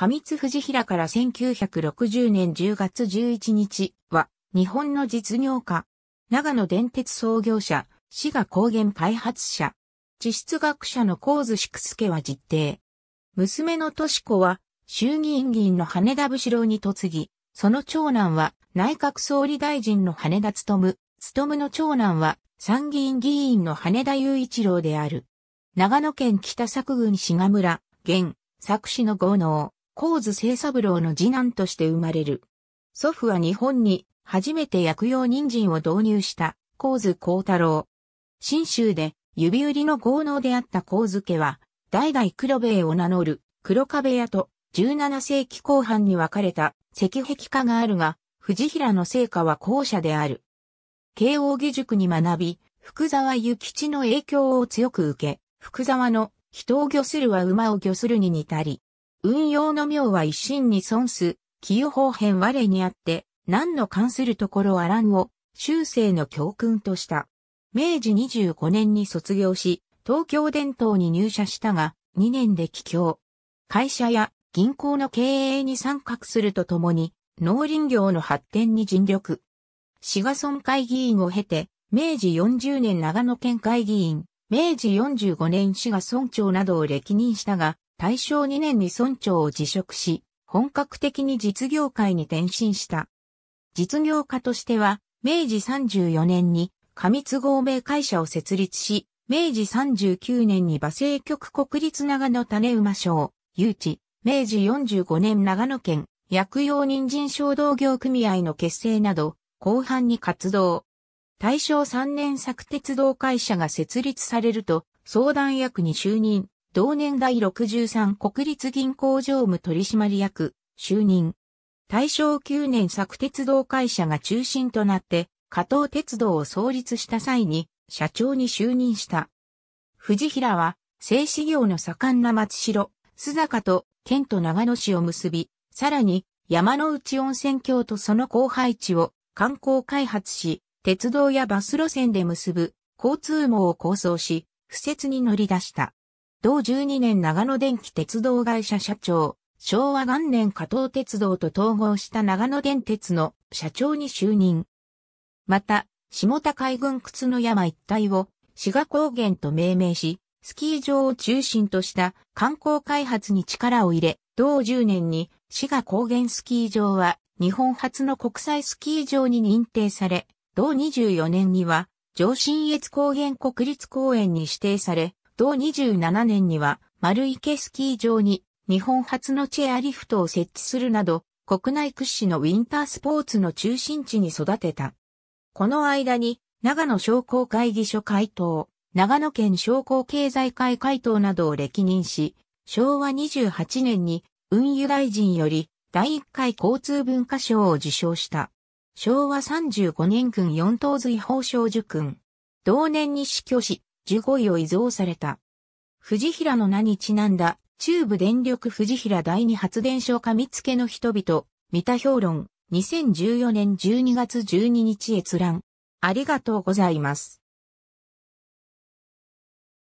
上津藤平から1960年10月11日は、日本の実業家、長野電鉄創業者、滋賀高原開発者、地質学者の神津宿助は実定。娘の敏子は、衆議院議員の羽田武士郎に嫁ぎ、その長男は内閣総理大臣の羽田務、務の長男は参議院議員の羽田雄一郎である。長野県北作郡志賀村、現、作詞の豪農。神津清三郎の次男として生まれる。祖父は日本に初めて薬用人参を導入した神津光太郎。新州で指売りの豪農であった神津家は代々黒兵衛を名乗る黒壁屋と17世紀後半に分かれた石壁家があるが、藤平の成果は後者である。慶応義塾に学び、福沢諭吉の影響を強く受け、福沢の人を御するは馬を御するに似たり、運用の妙は一心に損す、与方変我にあって、何の関するところあらんを、修正の教訓とした。明治25年に卒業し、東京伝統に入社したが、2年で帰郷。会社や銀行の経営に参画するとともに、農林業の発展に尽力。志賀村会議員を経て、明治40年長野県会議員、明治45年志賀村長などを歴任したが、大正2年に村長を辞職し、本格的に実業界に転身した。実業家としては、明治34年に上津合名会社を設立し、明治39年に馬政局国立長野種馬賞、誘致、明治45年長野県、薬用人参商同業組合の結成など、後半に活動。大正3年作鉄道会社が設立されると、相談役に就任。同年第63国立銀行常務取締役、就任。大正9年作鉄道会社が中心となって、加藤鉄道を創立した際に、社長に就任した。藤平は、製紙業の盛んな松代、須坂と県と長野市を結び、さらに山の内温泉郷とその後輩地を観光開発し、鉄道やバス路線で結ぶ交通網を構想し、不設に乗り出した。同12年長野電気鉄道会社社長、昭和元年加藤鉄道と統合した長野電鉄の社長に就任。また、下田海軍靴の山一帯を志賀高原と命名し、スキー場を中心とした観光開発に力を入れ、同10年に志賀高原スキー場は日本初の国際スキー場に認定され、同24年には上信越高原国立公園に指定され、同27年には丸池スキー場に日本初のチェアリフトを設置するなど、国内屈指のウィンタースポーツの中心地に育てた。この間に、長野商工会議所会頭、長野県商工経済会会頭などを歴任し、昭和28年に運輸大臣より第1回交通文化賞を受賞した。昭和35年軍四等随法賞受勲。同年に死去し、十五位を依存された。藤平の名にちなんだ、中部電力藤平第二発電所つけの人々、三田評論、2014年12月12日閲覧。ありがとうございます。